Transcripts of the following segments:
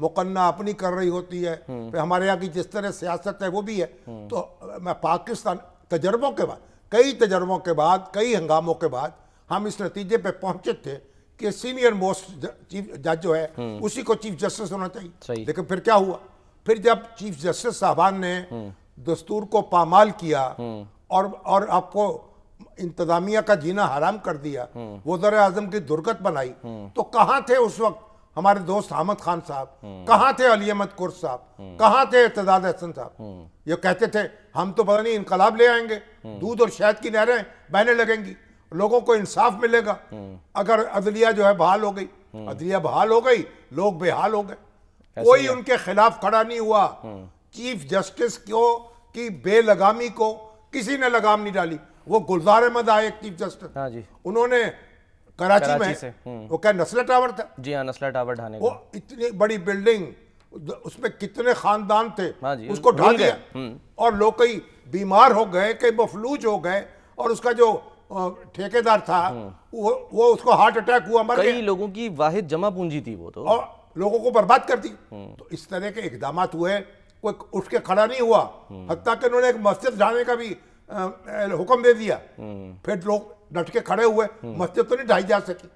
मुकन्ना अपनी कर रही होती है हम्म। फिर हमारे यहाँ की जिस तरह सियासत है वो भी है हम्म। तो मैं पाकिस्तान तजर्बों के बाद कई तजर्बों के बाद कई हंगामों के बाद हम इस नतीजे पे पहुंचे थे कि सीनियर मोस्ट चीफ जज जो है हम्म। उसी को चीफ जस्टिस होना चाहिए लेकिन फिर क्या हुआ फिर जब चीफ जस्टिस साहबान ने दस्तूर को पामाल किया और और आपको इंतजामिया का जीना हराम कर दिया वो दर आजम की दुर्गत बनाई तो कहाँ थे उस वक्त हमारे दोस्त हामद खान साहब कहाँ थे अली अहमद कुर साहब कहाँ थे एतदाद हसन साहब ये कहते थे हम तो पता नहीं इनकलाब ले आएंगे दूध और शहद की नहरें बहने लगेंगी लोगों को इंसाफ मिलेगा अगर अदलिया जो है बहाल हो गई अदलिया बहाल हो गई लोग बेहाल हो गए कोई उनके खिलाफ खड़ा नहीं हुआ चीफ जस्टिस को की बेलगामी को किसी ने लगाम नहीं डाली वो गुलजार अहमद आए चीफ जस्टिस हाँ उन्होंने कराची, में से, हम्म। वो क्या नस्ला टावर था जी हाँ नस्ला टावर ढाने वो इतनी बड़ी बिल्डिंग उसमें कितने खानदान थे हाँ जी, उसको ढा गया हम्म। और लोग कई बीमार हो गए कई मफलूज हो गए और उसका जो ठेकेदार था हम्म। वो वो उसको हार्ट अटैक हुआ मर कई लोगों की वाहिद जमा पूंजी थी वो तो और लोगों को बर्बाद कर दी तो इस तरह के इकदाम हुए कोई उठ के खड़ा नहीं हुआ हत्या के उन्होंने एक मस्जिद ढाने का भी हुक्म दे दिया फिर लोग डट के खड़े हुए मस्जिद तो नहीं ढाई जा सकी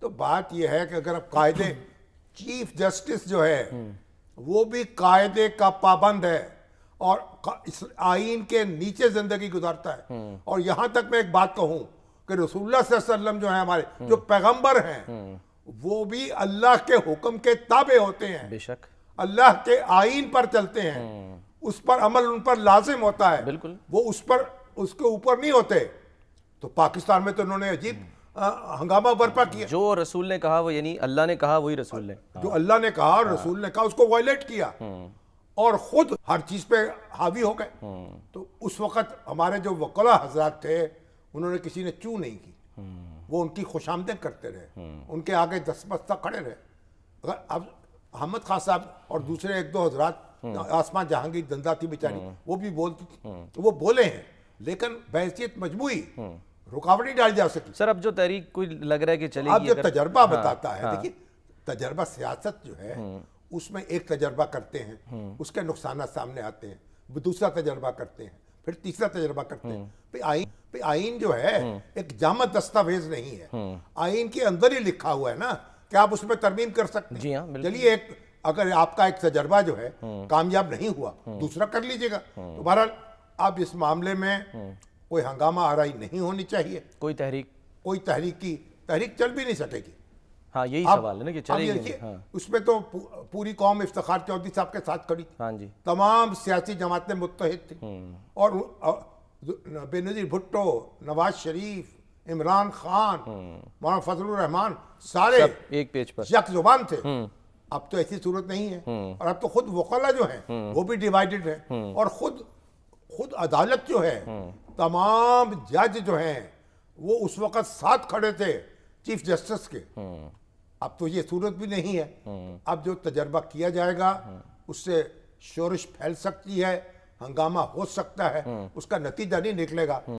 तो बात यह है कि अगर अब कायदे चीफ जस्टिस जो है वो भी कायदे का पाबंद है और इस आइन के नीचे जिंदगी गुजारता है और यहां तक मैं एक बात कहूं कि रसूलुल्लाह वसल्लम जो है हमारे जो पैगंबर हैं वो भी अल्लाह के हुक्म के ताबे होते हैं बेशक अल्लाह के आइन पर चलते हैं उस पर अमल उन पर लाजिम होता है बिल्कुल वो उस पर उसके ऊपर नहीं होते तो पाकिस्तान में तो उन्होंने अजीब हंगामा बर्पा किया जो रसूल ने कहा वो यानी अल्लाह ने कहा वही रसूल ने जो अल्लाह ने कहा रसूल ने कहा उसको वायलेट किया हम्म। और खुद हर चीज पे हावी हो गए हम्म। तो उस वक्त हमारे जो वकला हजरत थे उन्होंने किसी ने चू नहीं की हम्म। वो उनकी खुशामदें करते रहे उनके आगे दस बस्ता खड़े रहे अगर अब अहमद खान साहब और दूसरे एक दो हजरात आसमान जहांगीर दंदा थी बेचारी वो भी बोलती थी तो वो बोले हैं लेकिन बहसीत मजमू रुकावट नहीं डाली जा सकती सर अब जो तहरीक कोई लग रहा है कि चलेगी अब जो तजर्बा हाँ, बताता है हाँ। देखिए तजर्बा सियासत जो है हम्म। उसमें एक तजर्बा करते हैं हम्म। उसके नुकसान सामने आते हैं दूसरा तजर्बा करते हैं फिर तीसरा तजर्बा करते हैं हम्म। फिर आइन जो है एक जामत दस्तावेज नहीं है आइन के अंदर ही लिखा हुआ है ना कि आप उसमें तरमीम कर सकते जी हैं हाँ, चलिए एक अगर आपका एक तजर्बा जो है कामयाब नहीं हुआ दूसरा कर लीजिएगा तो बहरहाल आप इस मामले में कोई हंगामा आराई नहीं होनी चाहिए कोई तहरीक कोई तहरीक की तहरीक चल भी नहीं सकेगी हाँ यही आप, सवाल है ना कि चलेगी हाँ। उसमें तो पूरी कौम इफ्तार चौधरी साहब के साथ खड़ी हाँ जी तमाम सियासी जमातें मुतहद थी हम्म। और बेनजीर भुट्टो नवाज शरीफ इमरान खान हम्म। मौलाना फजल रहमान सारे एक पेज पर यक जुबान थे हम्म। अब तो ऐसी सूरत नहीं है और अब तो खुद वकला जो है वो भी डिवाइडेड है और खुद खुद अदालत जो है तमाम जज जो हैं वो उस वक्त साथ खड़े थे चीफ जस्टिस के अब तो ये सूरत भी नहीं है अब जो तजर्बा किया जाएगा उससे शोरश फैल सकती है हंगामा हो सकता है उसका नतीजा नहीं निकलेगा